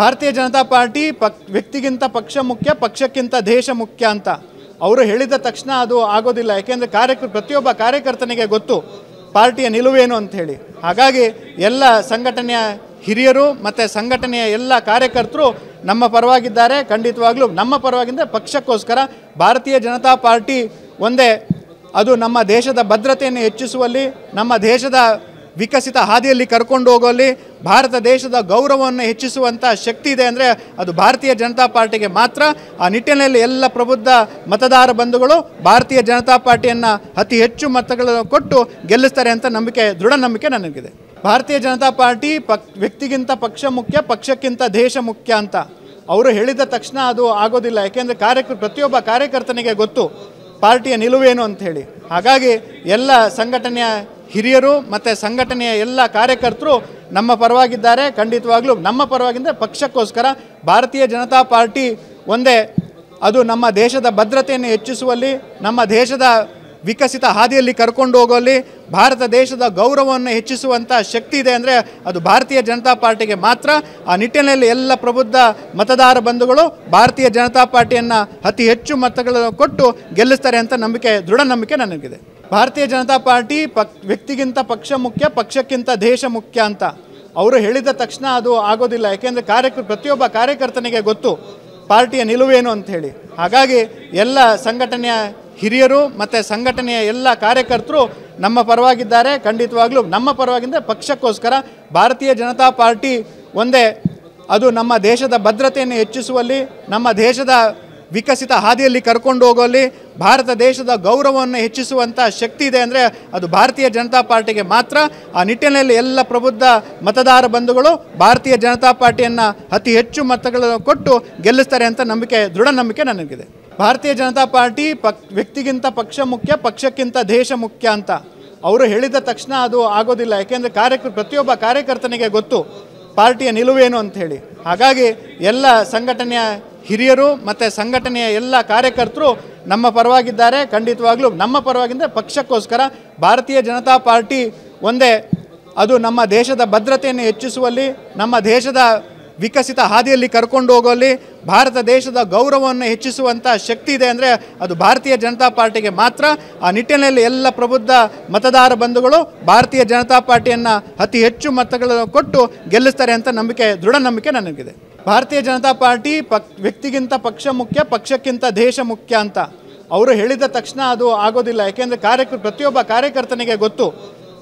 ಭಾರತೀಯ ಜನತಾ ಪಾರ್ಟಿ ಪಕ್ ವ್ಯಕ್ತಿಗಿಂತ ಪಕ್ಷ ಮುಖ್ಯ ಪಕ್ಷಕ್ಕಿಂತ ದೇಶ ಮುಖ್ಯ ಅಂತ ಅವರು ಹೇಳಿದ ತಕ್ಷಣ ಅದು ಆಗೋದಿಲ್ಲ ಯಾಕೆಂದರೆ ಕಾರ್ಯಕರ್ ಪ್ರತಿಯೊಬ್ಬ ಕಾರ್ಯಕರ್ತನಿಗೆ ಗೊತ್ತು ಪಾರ್ಟಿಯ ನಿಲುವೇನು ಅಂತ ಹೇಳಿ ಹಾಗಾಗಿ ಎಲ್ಲ ಸಂಘಟನೆಯ ಹಿರಿಯರು ಮತ್ತು ಸಂಘಟನೆಯ ಎಲ್ಲ ಕಾರ್ಯಕರ್ತರು ನಮ್ಮ ಪರವಾಗಿದ್ದಾರೆ ಖಂಡಿತವಾಗ್ಲೂ ನಮ್ಮ ಪರವಾಗಿಂದರೆ ಪಕ್ಷಕ್ಕೋಸ್ಕರ ಭಾರತೀಯ ಜನತಾ ಪಾರ್ಟಿ ಒಂದೇ ಅದು ನಮ್ಮ ದೇಶದ ಭದ್ರತೆಯನ್ನು ಹೆಚ್ಚಿಸುವಲ್ಲಿ ನಮ್ಮ ದೇಶದ ವಿಕಸಿತ ಹಾದಿಯಲ್ಲಿ ಕರ್ಕೊಂಡು ಹೋಗೋಲ್ಲಿ ಭಾರತ ದೇಶದ ಗೌರವವನ್ನು ಹೆಚ್ಚಿಸುವಂಥ ಶಕ್ತಿ ಇದೆ ಅಂದರೆ ಅದು ಭಾರತೀಯ ಜನತಾ ಪಾರ್ಟಿಗೆ ಮಾತ್ರ ಆ ನಿಟ್ಟಿನಲ್ಲಿ ಎಲ್ಲ ಪ್ರಬುದ್ಧ ಮತದಾರ ಬಂಧುಗಳು ಭಾರತೀಯ ಜನತಾ ಪಾರ್ಟಿಯನ್ನು ಅತಿ ಹೆಚ್ಚು ಮತಗಳನ್ನು ಕೊಟ್ಟು ಗೆಲ್ಲಿಸ್ತಾರೆ ಅಂತ ನಂಬಿಕೆ ದೃಢ ನಂಬಿಕೆ ನನಗಿದೆ ಭಾರತೀಯ ಜನತಾ ಪಾರ್ಟಿ ಪಕ್ ವ್ಯಕ್ತಿಗಿಂತ ಪಕ್ಷ ಮುಖ್ಯ ಪಕ್ಷಕ್ಕಿಂತ ದೇಶ ಮುಖ್ಯ ಅಂತ ಅವರು ಹೇಳಿದ ತಕ್ಷಣ ಅದು ಆಗೋದಿಲ್ಲ ಯಾಕೆಂದರೆ ಕಾರ್ಯಕ ಪ್ರತಿಯೊಬ್ಬ ಕಾರ್ಯಕರ್ತನಿಗೆ ಗೊತ್ತು ಪಾರ್ಟಿಯ ನಿಲುವೇನು ಅಂತ ಹೇಳಿ ಹಾಗಾಗಿ ಎಲ್ಲ ಸಂಘಟನೆಯ ಹಿರಿಯರು ಮತ್ತು ಸಂಘಟನೆಯ ಎಲ್ಲ ಕಾರ್ಯಕರ್ತರು ನಮ್ಮ ಪರವಾಗಿದ್ದಾರೆ ಖಂಡಿತವಾಗ್ಲೂ ನಮ್ಮ ಪರವಾಗಿದ್ದರೆ ಪಕ್ಷಕ್ಕೋಸ್ಕರ ಭಾರತೀಯ ಜನತಾ ಪಾರ್ಟಿ ಒಂದೇ ಅದು ನಮ್ಮ ದೇಶದ ಭದ್ರತೆಯನ್ನು ಹೆಚ್ಚಿಸುವಲ್ಲಿ ನಮ್ಮ ದೇಶದ ವಿಕಸಿತ ಹಾದಿಯಲ್ಲಿ ಕರ್ಕೊಂಡು ಹೋಗೋಲ್ಲಿ ಭಾರತ ದೇಶದ ಗೌರವವನ್ನು ಹೆಚ್ಚಿಸುವಂಥ ಶಕ್ತಿ ಇದೆ ಅಂದರೆ ಅದು ಭಾರತೀಯ ಜನತಾ ಪಾರ್ಟಿಗೆ ಮಾತ್ರ ಆ ನಿಟ್ಟಿನಲ್ಲಿ ಎಲ್ಲ ಪ್ರಬುದ್ಧ ಮತದಾರ ಬಂಧುಗಳು ಭಾರತೀಯ ಜನತಾ ಪಾರ್ಟಿಯನ್ನು ಅತಿ ಹೆಚ್ಚು ಮತಗಳನ್ನು ಕೊಟ್ಟು ಗೆಲ್ಲಿಸ್ತಾರೆ ಅಂತ ನಂಬಿಕೆ ದೃಢ ನಂಬಿಕೆ ನನಗಿದೆ ಭಾರತೀಯ ಜನತಾ ಪಾರ್ಟಿ ಪಕ್ ವ್ಯಕ್ತಿಗಿಂತ ಪಕ್ಷ ಮುಖ್ಯ ಪಕ್ಷಕ್ಕಿಂತ ದೇಶ ಮುಖ್ಯ ಅಂತ ಅವರು ಹೇಳಿದ ತಕ್ಷಣ ಅದು ಆಗೋದಿಲ್ಲ ಯಾಕೆಂದರೆ ಕಾರ್ಯಕ ಪ್ರತಿಯೊಬ್ಬ ಕಾರ್ಯಕರ್ತನಿಗೆ ಗೊತ್ತು ಪಾರ್ಟಿಯ ನಿಲುವೇನು ಅಂಥೇಳಿ ಹಾಗಾಗಿ ಎಲ್ಲ ಸಂಘಟನೆಯ ಹಿರಿಯರು ಮತ್ತು ಸಂಘಟನೆಯ ಎಲ್ಲ ಕಾರ್ಯಕರ್ತರು ನಮ್ಮ ಪರವಾಗಿದ್ದಾರೆ ಖಂಡಿತವಾಗ್ಲೂ ನಮ್ಮ ಪರವಾಗಿಂದರೆ ಪಕ್ಷಕ್ಕೋಸ್ಕರ ಭಾರತೀಯ ಜನತಾ ಪಾರ್ಟಿ ಒಂದೇ ಅದು ನಮ್ಮ ದೇಶದ ಭದ್ರತೆಯನ್ನು ಹೆಚ್ಚಿಸುವಲ್ಲಿ ನಮ್ಮ ದೇಶದ ವಿಕಸಿತ ಹಾದಿಯಲ್ಲಿ ಕರ್ಕೊಂಡು ಹೋಗೋಲ್ಲಿ ಭಾರತ ದೇಶದ ಗೌರವವನ್ನು ಹೆಚ್ಚಿಸುವಂಥ ಶಕ್ತಿ ಇದೆ ಅಂದರೆ ಅದು ಭಾರತೀಯ ಜನತಾ ಪಾರ್ಟಿಗೆ ಮಾತ್ರ ಆ ನಿಟ್ಟಿನಲ್ಲಿ ಎಲ್ಲ ಪ್ರಬುದ್ಧ ಮತದಾರ ಬಂಧುಗಳು ಭಾರತೀಯ ಜನತಾ ಪಾರ್ಟಿಯನ್ನು ಅತಿ ಹೆಚ್ಚು ಮತಗಳನ್ನು ಕೊಟ್ಟು ಗೆಲ್ಲಿಸ್ತಾರೆ ಅಂತ ನಂಬಿಕೆ ದೃಢ ನಂಬಿಕೆ ನನಗಿದೆ ಭಾರತೀಯ ಜನತಾ ಪಾರ್ಟಿ ಪಕ್ ವ್ಯಕ್ತಿಗಿಂತ ಪಕ್ಷ ಮುಖ್ಯ ಪಕ್ಷಕ್ಕಿಂತ ದೇಶ ಮುಖ್ಯ ಅಂತ ಅವರು ಹೇಳಿದ ತಕ್ಷಣ ಅದು ಆಗೋದಿಲ್ಲ ಯಾಕೆಂದರೆ ಕಾರ್ಯಕರ್ ಪ್ರತಿಯೊಬ್ಬ ಕಾರ್ಯಕರ್ತನಿಗೆ ಗೊತ್ತು ಪಾರ್ಟಿಯ ನಿಲುವೇನು ಅಂತ ಹಾಗಾಗಿ ಎಲ್ಲ ಸಂಘಟನೆಯ ಹಿರಿಯರು ಮತ್ತು ಸಂಘಟನೆಯ ಎಲ್ಲ ಕಾರ್ಯಕರ್ತರು ನಮ್ಮ ಪರವಾಗಿದ್ದಾರೆ ಖಂಡಿತವಾಗಲೂ ನಮ್ಮ ಪರವಾಗಿದ್ದರೆ ಪಕ್ಷಕ್ಕೋಸ್ಕರ ಭಾರತೀಯ ಜನತಾ ಪಾರ್ಟಿ ಒಂದೇ ಅದು ನಮ್ಮ ದೇಶದ ಭದ್ರತೆಯನ್ನು ಹೆಚ್ಚಿಸುವಲ್ಲಿ ನಮ್ಮ ದೇಶದ ವಿಕಸಿತ ಹಾದಿಯಲ್ಲಿ ಕರ್ಕೊಂಡು ಹೋಗುವಲ್ಲಿ ಭಾರತ ದೇಶದ ಗೌರವವನ್ನು ಹೆಚ್ಚಿಸುವಂಥ ಶಕ್ತಿ ಇದೆ ಅಂದರೆ ಅದು ಭಾರತೀಯ ಜನತಾ ಪಾರ್ಟಿಗೆ ಮಾತ್ರ ಆ ನಿಟ್ಟಿನಲ್ಲಿ ಎಲ್ಲ ಪ್ರಬುದ್ಧ ಮತದಾರ ಬಂಧುಗಳು ಭಾರತೀಯ ಜನತಾ ಪಾರ್ಟಿಯನ್ನು ಅತಿ ಹೆಚ್ಚು ಮತಗಳನ್ನು ಕೊಟ್ಟು ಗೆಲ್ಲಿಸ್ತಾರೆ ಅಂತ ನಂಬಿಕೆ ದೃಢ ನಂಬಿಕೆ ನನಗಿದೆ ಭಾರತೀಯ ಜನತಾ ಪಾರ್ಟಿ ಪಕ್ ವ್ಯಕ್ತಿಗಿಂತ ಪಕ್ಷ ಮುಖ್ಯ ಪಕ್ಷಕ್ಕಿಂತ ದೇಶ ಮುಖ್ಯ ಅಂತ ಅವರು ಹೇಳಿದ ತಕ್ಷಣ ಅದು ಆಗೋದಿಲ್ಲ ಯಾಕೆಂದರೆ ಕಾರ್ಯಕ ಪ್ರತಿಯೊಬ್ಬ ಕಾರ್ಯಕರ್ತನಿಗೆ ಗೊತ್ತು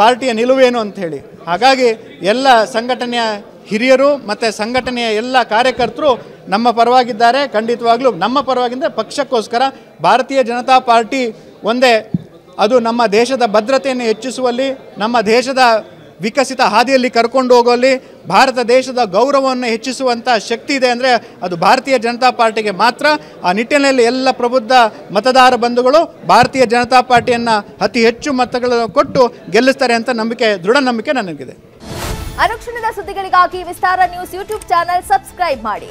ಪಾರ್ಟಿಯ ನಿಲುವೇನು ಅಂಥೇಳಿ ಹಾಗಾಗಿ ಎಲ್ಲ ಸಂಘಟನೆಯ ಹಿರಿಯರು ಮತ್ತು ಸಂಘಟನೆಯ ಎಲ್ಲ ಕಾರ್ಯಕರ್ತರು ನಮ್ಮ ಪರವಾಗಿದ್ದಾರೆ ಖಂಡಿತವಾಗ್ಲೂ ನಮ್ಮ ಪರವಾಗಿಂದರೆ ಪಕ್ಷಕ್ಕೋಸ್ಕರ ಭಾರತೀಯ ಜನತಾ ಪಾರ್ಟಿ ಒಂದೇ ಅದು ನಮ್ಮ ದೇಶದ ಭದ್ರತೆಯನ್ನು ಹೆಚ್ಚಿಸುವಲ್ಲಿ ನಮ್ಮ ದೇಶದ ವಿಕಸಿತ ಹಾದಿಯಲ್ಲಿ ಕರ್ಕೊಂಡು ಹೋಗೋಲ್ಲಿ ಭಾರತ ದೇಶದ ಗೌರವವನ್ನು ಹೆಚ್ಚಿಸುವಂಥ ಶಕ್ತಿ ಇದೆ ಅಂದರೆ ಅದು ಭಾರತೀಯ ಜನತಾ ಪಾರ್ಟಿಗೆ ಮಾತ್ರ ಆ ನಿಟ್ಟಿನಲ್ಲಿ ಎಲ್ಲ ಪ್ರಬುದ್ಧ ಮತದಾರ ಬಂಧುಗಳು ಭಾರತೀಯ ಜನತಾ ಪಾರ್ಟಿಯನ್ನು ಅತಿ ಹೆಚ್ಚು ಮತಗಳನ್ನು ಕೊಟ್ಟು ಗೆಲ್ಲಿಸ್ತಾರೆ ಅಂತ ನಂಬಿಕೆ ದೃಢ ನಂಬಿಕೆ ನನಗಿದೆ ಅನುಕ್ಷಣದ ಸುದ್ದಿಗಳಿಗಾಗಿ Vistara news YouTube channel subscribe ಮಾಡಿ